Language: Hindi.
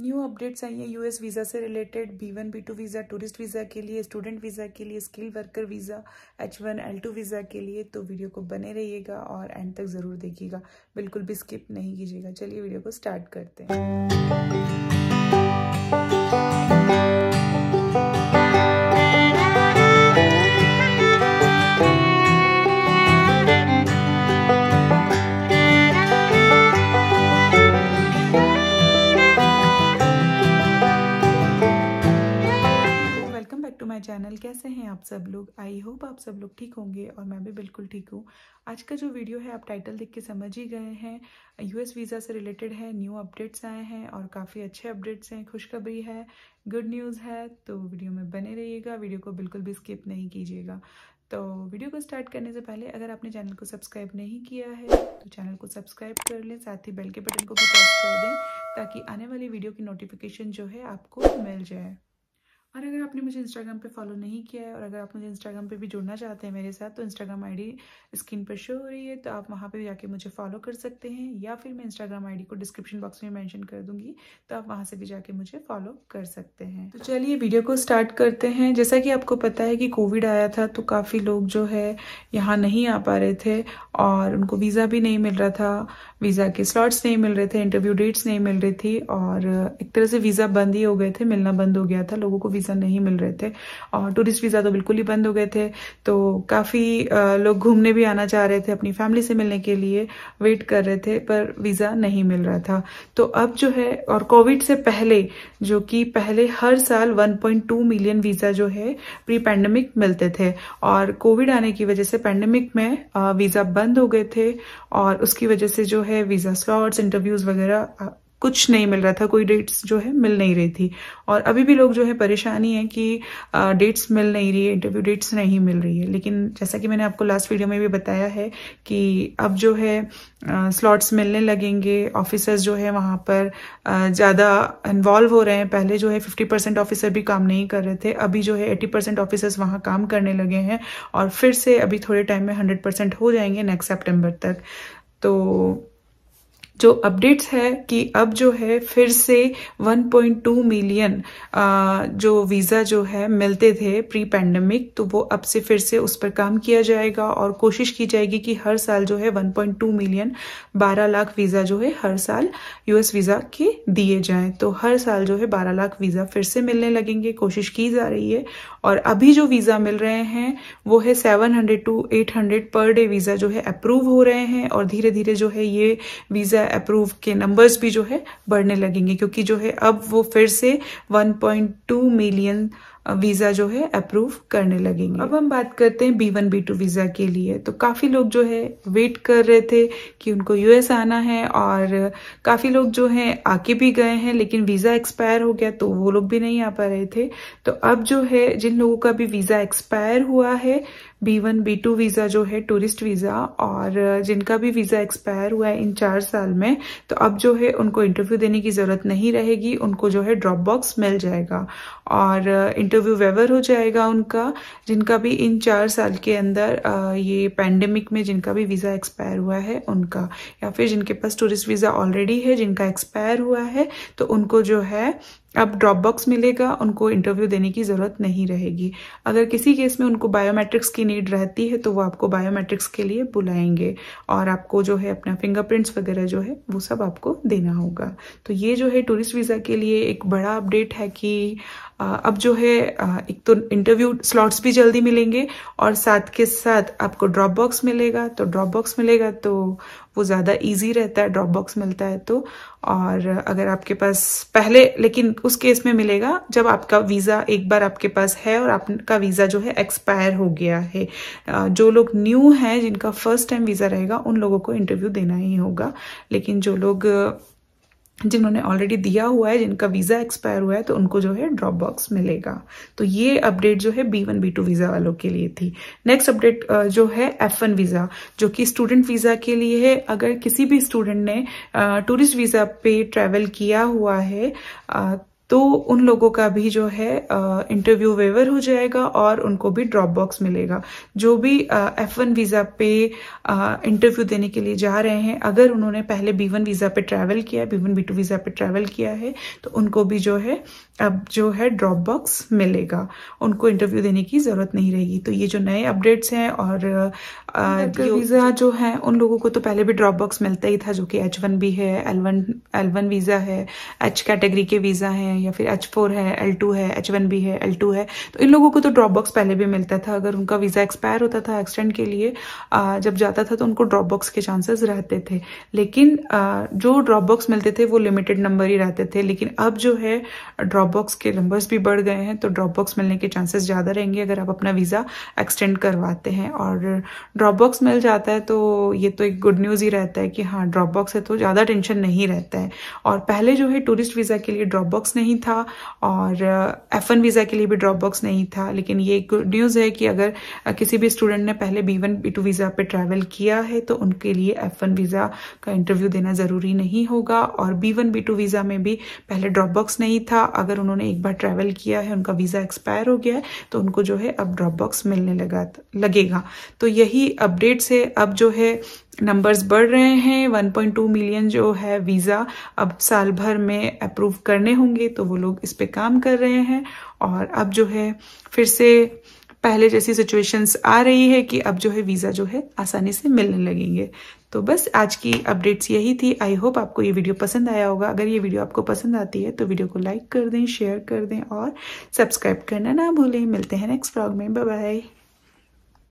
न्यू अपडेट्स आई हैं यूएस वीज़ा से related B one B two visa tourist visa के लिए स्टूडेंट वीज़ा के लिए skill worker visa H one L two visa के लिए तो वीडियो को बने रहिएगा और एंड तक ज़रूर देखिएगा बिल्कुल भी स्किप नहीं कीजिएगा चलिए वीडियो को स्टार्ट करते हैं आप सब लोग आई होप आप सब लोग ठीक होंगे और मैं भी बिल्कुल ठीक हूँ आज का जो वीडियो है आप टाइटल देख के समझ ही गए हैं यूएस वीज़ा से रिलेटेड है न्यू अपडेट्स आए हैं और काफ़ी अच्छे अपडेट्स हैं खुशखबरी है गुड न्यूज़ है तो वीडियो में बने रहिएगा वीडियो को बिल्कुल भी स्किप नहीं कीजिएगा तो वीडियो को स्टार्ट करने से पहले अगर आपने चैनल को सब्सक्राइब नहीं किया है तो चैनल को सब्सक्राइब कर लें साथ ही बेल के बटन को भी प्रेस कर दें ताकि आने वाली वीडियो की नोटिफिकेशन जो है आपको मिल जाए और अगर आपने मुझे इंस्टाग्राम पे फॉलो नहीं किया है और अगर आप मुझे इंस्टाग्राम पे भी जुड़ना चाहते हैं मेरे साथ तो इंस्टाग्राम आईडी स्क्रीन पर शो हो रही है तो आप वहाँ पे जाके मुझे फॉलो कर सकते हैं या फिर मैं इंस्टाग्राम आईडी को डिस्क्रिप्शन बॉक्स में मैंशन कर दूंगी तो आप वहाँ से भी जाके मुझे फॉलो कर सकते हैं तो चलिए वीडियो को स्टार्ट करते हैं जैसा कि आपको पता है कि कोविड आया था तो काफ़ी लोग जो है यहाँ नहीं आ पा रहे थे और उनको वीज़ा भी नहीं मिल रहा था वीज़ा के स्लॉट्स नहीं मिल रहे थे इंटरव्यू डेट्स नहीं मिल रही थी और एक तरह से वीज़ा बंद ही हो गए थे मिलना बंद हो गया था लोगों को वीज़ा नहीं मिल रहे थे और टूरिस्ट वीज़ा तो बिल्कुल ही बंद हो गए थे तो काफ़ी लोग घूमने भी आना चाह रहे थे अपनी फैमिली से मिलने के लिए वेट कर रहे थे पर वीज़ा नहीं मिल रहा था तो अब जो है और कोविड से पहले जो कि पहले हर साल 1.2 मिलियन वीज़ा जो है प्री पैंडमिक मिलते थे और कोविड आने की वजह से पैंडमिक में वीज़ा बंद हो गए थे और उसकी वजह से जो है वीज़ा स्लॉट्स इंटरव्यूज़ वगैरह कुछ नहीं मिल रहा था कोई डेट्स जो है मिल नहीं रही थी और अभी भी लोग जो है परेशानी है कि डेट्स मिल नहीं रही है इंटरव्यू डेट्स नहीं मिल रही है लेकिन जैसा कि मैंने आपको लास्ट वीडियो में भी बताया है कि अब जो है स्लॉट्स मिलने लगेंगे ऑफिसर्स जो है वहाँ पर ज़्यादा इन्वॉल्व हो रहे हैं पहले जो है फिफ्टी परसेंट ऑफिसर भी काम नहीं कर रहे थे अभी जो है एट्टी परसेंट ऑफिसर्स वहाँ काम करने लगे हैं और फिर से अभी थोड़े टाइम में हंड्रेड परसेंट हो जाएंगे नेक्स्ट सेप्टेम्बर तक तो जो अपडेट्स है कि अब जो है फिर से 1.2 मिलियन जो वीज़ा जो है मिलते थे प्री पैंडमिक तो वो अब से फिर से उस पर काम किया जाएगा और कोशिश की जाएगी कि हर साल जो है 1.2 मिलियन 12 लाख वीज़ा जो है हर साल यूएस वीज़ा के दिए जाएं तो हर साल जो है 12 लाख वीज़ा फिर से मिलने लगेंगे कोशिश की जा रही है और अभी जो वीज़ा मिल रहे हैं वो है seven two eight per day visa जो है अप्रूव हो रहे हैं और धीरे धीरे जो है ये वीज़ा अप्रूव के नंबर्स भी जो है बढ़ने लगेंगे क्योंकि जो है अब वो फिर से 1.2 मिलियन वीजा जो है अप्रूव करने लगेंगे अब हम बात करते हैं B one B two visa के लिए तो काफी लोग जो है वेट कर रहे थे कि उनको यूएस आना है और काफी लोग जो है आके भी गए हैं लेकिन वीजा एक्सपायर हो गया तो वो लोग भी नहीं आ पा रहे थे तो अब जो है जिन लोगों का भी वीजा एक्सपायर हुआ है B one B two visa जो है टूरिस्ट वीज़ा और जिनका भी वीज़ा एक्सपायर हुआ है इन चार साल में तो अब जो है उनको इंटरव्यू देने की ज़रूरत नहीं रहेगी उनको जो है ड्रॉप बॉक्स मिल जाएगा और इंटर इंटरव्यू वेवर हो जाएगा उनका जिनका भी इन चार साल के अंदर ये पैंडमिक में जिनका भी वीज़ा एक्सपायर हुआ है उनका या फिर जिनके पास टूरिस्ट वीज़ा ऑलरेडी है जिनका एक्सपायर हुआ है तो उनको जो है अब ड्रॉप बॉक्स मिलेगा उनको इंटरव्यू देने की ज़रूरत नहीं रहेगी अगर किसी केस में उनको बायोमेट्रिक्स की नीड रहती है तो वो आपको बायोमेट्रिक्स के लिए बुलाएंगे और आपको जो है अपना फिंगरप्रिंट्स वगैरह जो है वो सब आपको देना होगा तो ये जो है टूरिस्ट वीज़ा के लिए एक बड़ा अपडेट है कि अब जो है एक तो इंटरव्यू स्लॉट्स भी जल्दी मिलेंगे और साथ के साथ आपको ड्रॉप बॉक्स मिलेगा तो ड्रॉप बॉक्स मिलेगा तो वो ज़्यादा ईजी रहता है ड्रॉप बॉक्स मिलता है तो और अगर आपके पास पहले लेकिन उस केस में मिलेगा जब आपका वीज़ा एक बार आपके पास है और आपका वीज़ा जो है एक्सपायर हो गया है जो लोग न्यू हैं जिनका फर्स्ट टाइम वीज़ा रहेगा उन लोगों को इंटरव्यू देना ही होगा लेकिन जो लोग जिन्होंने ऑलरेडी दिया हुआ है जिनका वीज़ा एक्सपायर हुआ है तो उनको जो है ड्रॉप बॉक्स मिलेगा तो ये अपडेट जो है B one B two visa वालों के लिए थी नेक्स्ट अपडेट जो है एफ वन वीज़ा जो कि स्टूडेंट वीज़ा के लिए है अगर किसी भी स्टूडेंट ने टूरिस्ट वीज़ा पे ट्रेवल किया हुआ है तो उन लोगों का भी जो है इंटरव्यू वेवर हो जाएगा और उनको भी ड्रॉप बॉक्स मिलेगा जो भी एफ वन वीज़ा पे इंटरव्यू देने के लिए जा रहे हैं अगर उन्होंने पहले बी वन वीज़ा पे ट्रैवल किया है B one B two visa पे ट्रैवल किया है तो उनको भी जो है अब जो है ड्रॉप बॉक्स मिलेगा उनको इंटरव्यू देने की ज़रूरत नहीं रहेगी तो ये जो नए अपडेट्स हैं और वीज़ा जो है उन लोगों को तो पहले भी ड्रॉप बॉक्स मिलता ही था जो कि एच वन भी है L one L one visa है एच कैटेगरी के वीज़ा हैं हैं या फिर एच फोर है एल टू है एच वन बी है एल टू है तो इन लोगों को तो ड्रॉप बॉक्स पहले भी मिलता था अगर उनका वीज़ा एक्सपायर होता था एक्सटेंड के लिए जब जाता था तो उनको ड्रॉप बॉक्स के चांसेस रहते थे लेकिन जो ड्रॉप बॉक्स मिलते थे वो लिमिटेड नंबर ही रहते थे लेकिन अब जो है ड्रॉप बॉक्स के नंबर्स भी बढ़ गए हैं तो ड्रॉप बॉक्स मिलने के चांसेस ज़्यादा रहेंगे अगर आप अपना वीज़ा एक्सटेंड करवाते हैं और ड्रॉप बॉक्स मिल जाता है तो ये तो एक गुड न्यूज़ ही रहता है कि हाँ ड्रॉप बॉक्स है तो ज़्यादा टेंशन नहीं रहता है और पहले जो है टूरिस्ट वीज़ा के लिए ड्रॉप बॉक्स नहीं नहीं था और एफ एन वीज़ा के लिए भी ड्रॉप बॉक्स नहीं था लेकिन ये गुड न्यूज़ है कि अगर uh, किसी भी स्टूडेंट ने पहले B one B two visa पर ट्रैवल किया है तो उनके लिए एफ वन वीज़ा का इंटरव्यू देना ज़रूरी नहीं होगा और B one B two visa में भी पहले ड्रॉप बॉक्स नहीं था अगर उन्होंने एक बार ट्रैवल किया है उनका वीज़ा एक्सपायर हो गया है तो उनको जो है अब ड्रॉप बॉक्स मिलने लगा लगेगा तो यही अपडेट्स है अब जो है नंबर्स बढ़ रहे हैं 1.2 मिलियन जो है वीज़ा अब साल भर में अप्रूव करने होंगे तो वो लोग इस पर काम कर रहे हैं और अब जो है फिर से पहले जैसी सिचुएशंस आ रही है कि अब जो है वीज़ा जो है आसानी से मिलने लगेंगे तो बस आज की अपडेट्स यही थी आई होप आपको ये वीडियो पसंद आया होगा अगर ये वीडियो आपको पसंद आती है तो वीडियो को लाइक कर दें शेयर कर दें और सब्सक्राइब करना ना भूलें मिलते हैं नेक्स्ट ब्लॉग में बाय